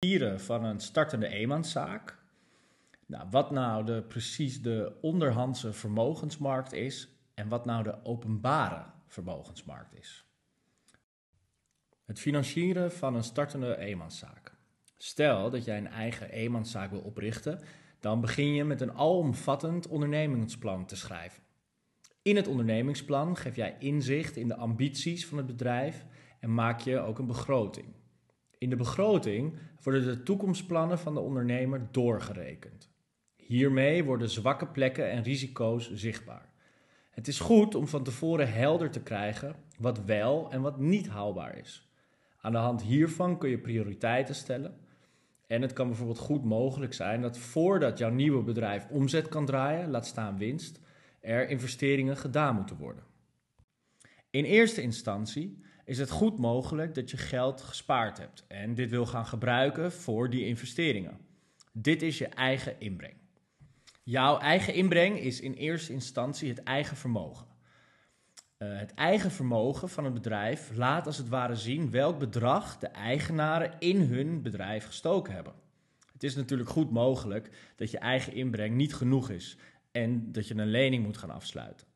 vieren van een startende eenmanszaak. Nou, wat nou de, precies de onderhandse vermogensmarkt is en wat nou de openbare vermogensmarkt is. Het financieren van een startende eenmanszaak. Stel dat jij een eigen eenmanszaak wil oprichten, dan begin je met een alomvattend ondernemingsplan te schrijven. In het ondernemingsplan geef jij inzicht in de ambities van het bedrijf en maak je ook een begroting. In de begroting worden de toekomstplannen van de ondernemer doorgerekend. Hiermee worden zwakke plekken en risico's zichtbaar. Het is goed om van tevoren helder te krijgen wat wel en wat niet haalbaar is. Aan de hand hiervan kun je prioriteiten stellen. En het kan bijvoorbeeld goed mogelijk zijn dat voordat jouw nieuwe bedrijf omzet kan draaien, laat staan winst, er investeringen gedaan moeten worden. In eerste instantie is het goed mogelijk dat je geld gespaard hebt en dit wil gaan gebruiken voor die investeringen. Dit is je eigen inbreng. Jouw eigen inbreng is in eerste instantie het eigen vermogen. Eh, het eigen vermogen van een bedrijf laat als het ware zien welk bedrag de eigenaren in hun bedrijf gestoken hebben. Het is natuurlijk goed mogelijk dat je eigen inbreng niet genoeg is en dat je een lening moet gaan afsluiten.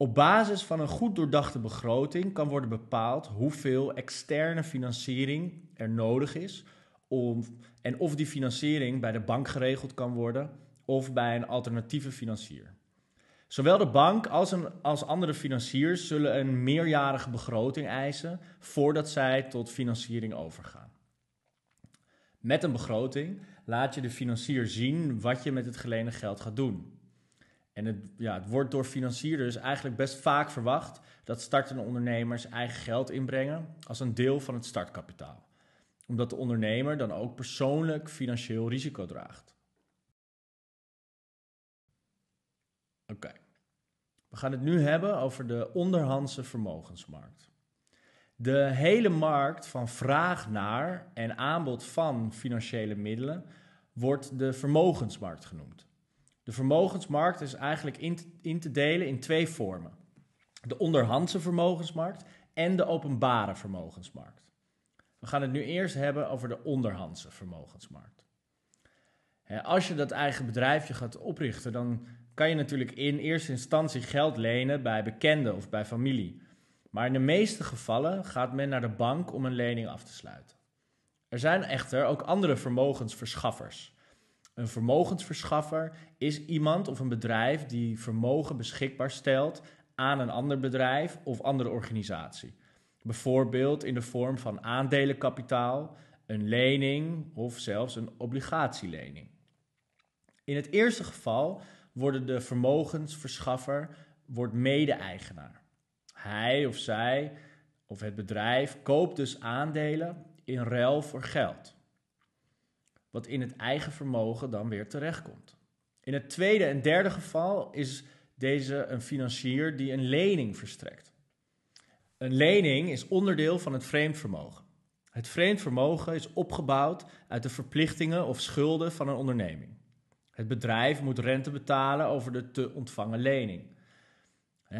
Op basis van een goed doordachte begroting kan worden bepaald hoeveel externe financiering er nodig is om, en of die financiering bij de bank geregeld kan worden of bij een alternatieve financier. Zowel de bank als, een, als andere financiers zullen een meerjarige begroting eisen voordat zij tot financiering overgaan. Met een begroting laat je de financier zien wat je met het geleende geld gaat doen. En het, ja, het wordt door financierders eigenlijk best vaak verwacht dat startende ondernemers eigen geld inbrengen als een deel van het startkapitaal. Omdat de ondernemer dan ook persoonlijk financieel risico draagt. Oké, we gaan het nu hebben over de onderhandse vermogensmarkt. De hele markt van vraag naar en aanbod van financiële middelen wordt de vermogensmarkt genoemd. De vermogensmarkt is eigenlijk in te, in te delen in twee vormen. De onderhandse vermogensmarkt en de openbare vermogensmarkt. We gaan het nu eerst hebben over de onderhandse vermogensmarkt. Als je dat eigen bedrijfje gaat oprichten, dan kan je natuurlijk in eerste instantie geld lenen bij bekenden of bij familie. Maar in de meeste gevallen gaat men naar de bank om een lening af te sluiten. Er zijn echter ook andere vermogensverschaffers. Een vermogensverschaffer is iemand of een bedrijf die vermogen beschikbaar stelt aan een ander bedrijf of andere organisatie. Bijvoorbeeld in de vorm van aandelenkapitaal, een lening of zelfs een obligatielening. In het eerste geval wordt de vermogensverschaffer wordt mede-eigenaar. Hij of zij of het bedrijf koopt dus aandelen in ruil voor geld wat in het eigen vermogen dan weer terechtkomt. In het tweede en derde geval is deze een financier die een lening verstrekt. Een lening is onderdeel van het vreemd vermogen. Het vreemd vermogen is opgebouwd uit de verplichtingen of schulden van een onderneming. Het bedrijf moet rente betalen over de te ontvangen lening.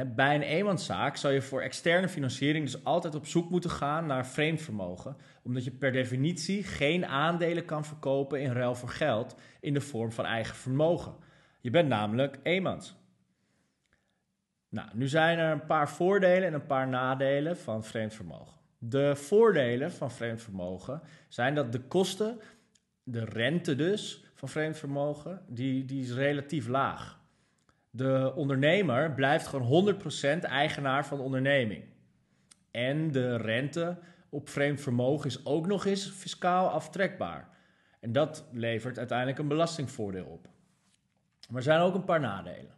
Bij een eenmanszaak zou je voor externe financiering dus altijd op zoek moeten gaan naar vreemd vermogen, omdat je per definitie geen aandelen kan verkopen in ruil voor geld in de vorm van eigen vermogen. Je bent namelijk eenmans. Nou, nu zijn er een paar voordelen en een paar nadelen van vreemd vermogen. De voordelen van vreemd vermogen zijn dat de kosten, de rente dus van vermogen, die, die is relatief laag de ondernemer blijft gewoon 100% eigenaar van de onderneming. En de rente op vreemd vermogen is ook nog eens fiscaal aftrekbaar. En dat levert uiteindelijk een belastingvoordeel op. Maar er zijn ook een paar nadelen.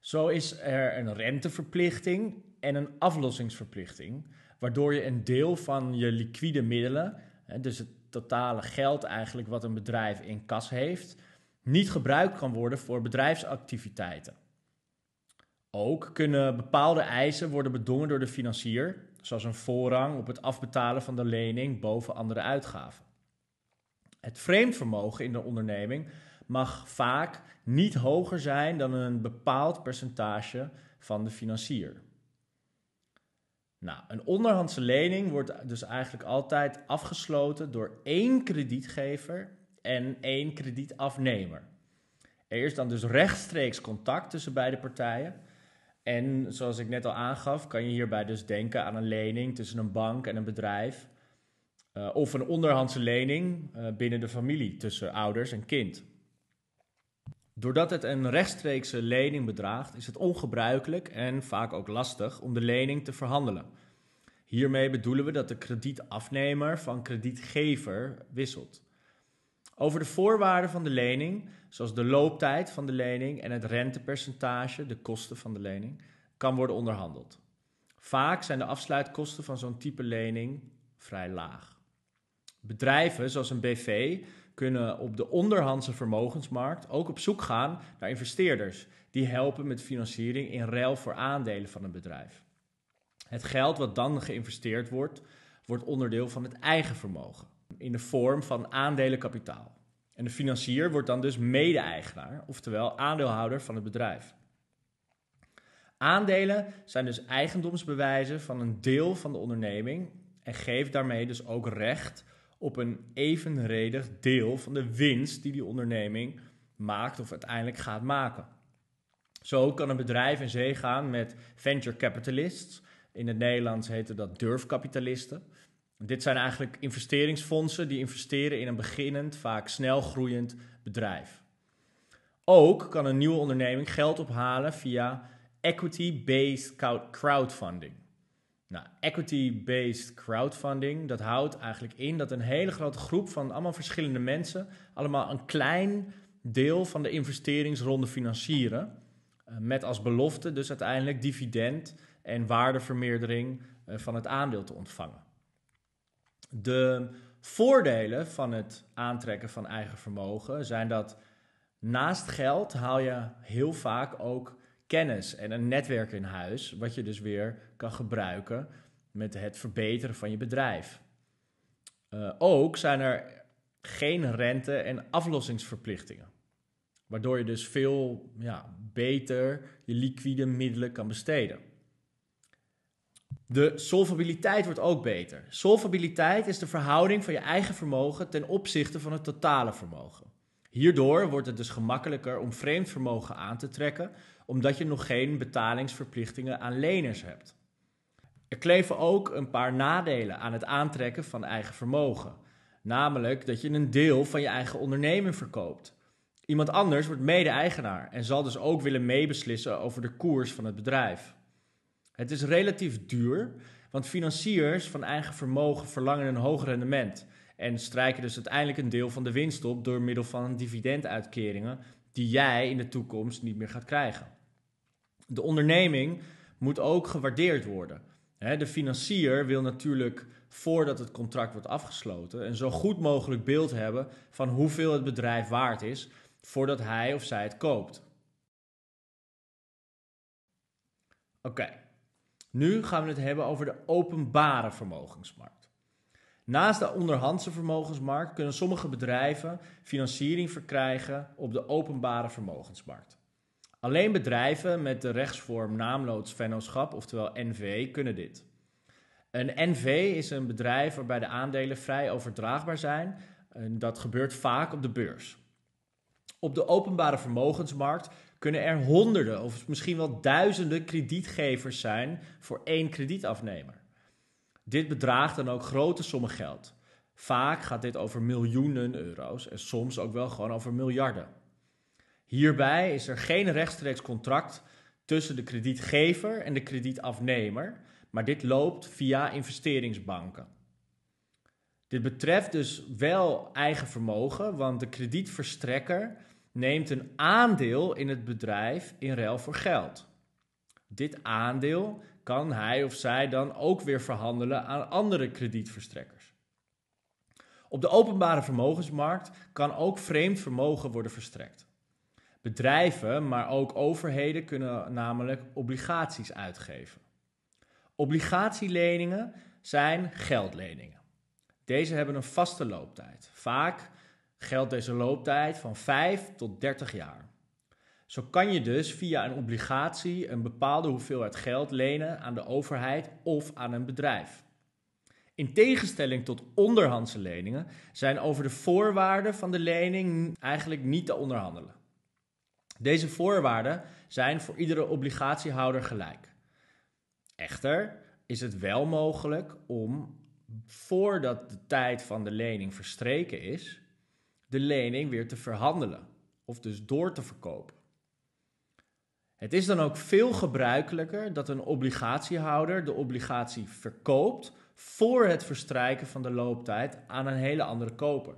Zo is er een renteverplichting en een aflossingsverplichting, waardoor je een deel van je liquide middelen, dus het totale geld eigenlijk wat een bedrijf in kas heeft, niet gebruikt kan worden voor bedrijfsactiviteiten. Ook kunnen bepaalde eisen worden bedongen door de financier, zoals een voorrang op het afbetalen van de lening boven andere uitgaven. Het vreemdvermogen in de onderneming mag vaak niet hoger zijn dan een bepaald percentage van de financier. Nou, een onderhandse lening wordt dus eigenlijk altijd afgesloten door één kredietgever en één kredietafnemer. Er is dan dus rechtstreeks contact tussen beide partijen. En zoals ik net al aangaf, kan je hierbij dus denken aan een lening tussen een bank en een bedrijf. Eh, of een onderhandse lening eh, binnen de familie tussen ouders en kind. Doordat het een rechtstreekse lening bedraagt, is het ongebruikelijk en vaak ook lastig om de lening te verhandelen. Hiermee bedoelen we dat de kredietafnemer van kredietgever wisselt over de voorwaarden van de lening, zoals de looptijd van de lening en het rentepercentage, de kosten van de lening, kan worden onderhandeld. Vaak zijn de afsluitkosten van zo'n type lening vrij laag. Bedrijven zoals een BV kunnen op de onderhandse vermogensmarkt ook op zoek gaan naar investeerders die helpen met financiering in ruil voor aandelen van een bedrijf. Het geld wat dan geïnvesteerd wordt, wordt onderdeel van het eigen vermogen in de vorm van aandelenkapitaal. En de financier wordt dan dus mede-eigenaar, oftewel aandeelhouder van het bedrijf. Aandelen zijn dus eigendomsbewijzen van een deel van de onderneming en geeft daarmee dus ook recht op een evenredig deel van de winst die die onderneming maakt of uiteindelijk gaat maken. Zo kan een bedrijf in zee gaan met venture capitalists. In het Nederlands heten dat durfkapitalisten. Dit zijn eigenlijk investeringsfondsen die investeren in een beginnend, vaak snel groeiend bedrijf. Ook kan een nieuwe onderneming geld ophalen via equity-based crowdfunding. Nou, equity-based crowdfunding, dat houdt eigenlijk in dat een hele grote groep van allemaal verschillende mensen allemaal een klein deel van de investeringsronde financieren. Eh, met als belofte dus uiteindelijk dividend en waardevermeerdering eh, van het aandeel te ontvangen. De voordelen van het aantrekken van eigen vermogen zijn dat naast geld haal je heel vaak ook kennis en een netwerk in huis, wat je dus weer kan gebruiken met het verbeteren van je bedrijf. Eh, ook zijn er geen rente- en aflossingsverplichtingen, waardoor je dus veel ja, beter je liquide middelen kan besteden. De solvabiliteit wordt ook beter. Solvabiliteit is de verhouding van je eigen vermogen ten opzichte van het totale vermogen. Hierdoor wordt het dus gemakkelijker om vreemd vermogen aan te trekken, omdat je nog geen betalingsverplichtingen aan leners hebt. Er kleven ook een paar nadelen aan het aantrekken van eigen vermogen. Namelijk dat je een deel van je eigen onderneming verkoopt. Iemand anders wordt mede-eigenaar en zal dus ook willen meebeslissen over de koers van het bedrijf. Het is relatief duur, want financiers van eigen vermogen verlangen een hoog rendement en strijken dus uiteindelijk een deel van de winst op door middel van dividenduitkeringen die jij in de toekomst niet meer gaat krijgen. De onderneming moet ook gewaardeerd worden. De financier wil natuurlijk voordat het contract wordt afgesloten een zo goed mogelijk beeld hebben van hoeveel het bedrijf waard is voordat hij of zij het koopt. Oké, nu gaan we het hebben over de openbare vermogensmarkt. Naast de onderhandse vermogensmarkt kunnen sommige bedrijven financiering verkrijgen op de openbare vermogensmarkt. Alleen bedrijven met de rechtsvorm vennootschap, oftewel NV, kunnen dit. Een NV is een bedrijf waarbij de aandelen vrij overdraagbaar zijn. En dat gebeurt vaak op de beurs. Op de openbare vermogensmarkt kunnen er honderden of misschien wel duizenden kredietgevers zijn voor één kredietafnemer. Dit bedraagt dan ook grote sommen geld. Vaak gaat dit over miljoenen euro's en soms ook wel gewoon over miljarden. Hierbij is er geen rechtstreeks contract tussen de kredietgever en de kredietafnemer, maar dit loopt via investeringsbanken. Dit betreft dus wel eigen vermogen, want de kredietverstrekker neemt een aandeel in het bedrijf in ruil voor geld. Dit aandeel kan hij of zij dan ook weer verhandelen aan andere kredietverstrekkers. Op de openbare vermogensmarkt kan ook vreemd vermogen worden verstrekt. Bedrijven, maar ook overheden kunnen namelijk obligaties uitgeven. Obligatieleningen zijn geldleningen. Deze hebben een vaste looptijd, vaak geldt deze looptijd van 5 tot 30 jaar. Zo kan je dus via een obligatie een bepaalde hoeveelheid geld lenen aan de overheid of aan een bedrijf. In tegenstelling tot onderhandse leningen zijn over de voorwaarden van de lening eigenlijk niet te onderhandelen. Deze voorwaarden zijn voor iedere obligatiehouder gelijk. Echter is het wel mogelijk om voordat de tijd van de lening verstreken is, de lening weer te verhandelen of dus door te verkopen. Het is dan ook veel gebruikelijker dat een obligatiehouder de obligatie verkoopt voor het verstrijken van de looptijd aan een hele andere koper.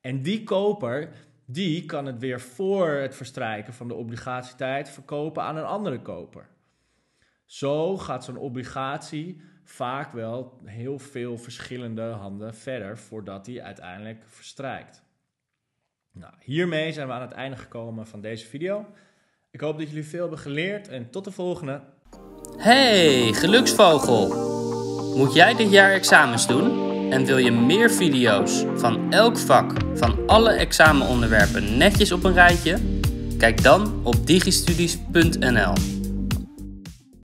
En die koper die kan het weer voor het verstrijken van de obligatietijd verkopen aan een andere koper. Zo gaat zo'n obligatie vaak wel heel veel verschillende handen verder voordat die uiteindelijk verstrijkt. Nou, hiermee zijn we aan het einde gekomen van deze video. Ik hoop dat jullie veel hebben geleerd en tot de volgende. Hey, geluksvogel! Moet jij dit jaar examens doen? En wil je meer video's van elk vak van alle examenonderwerpen netjes op een rijtje? Kijk dan op digistudies.nl.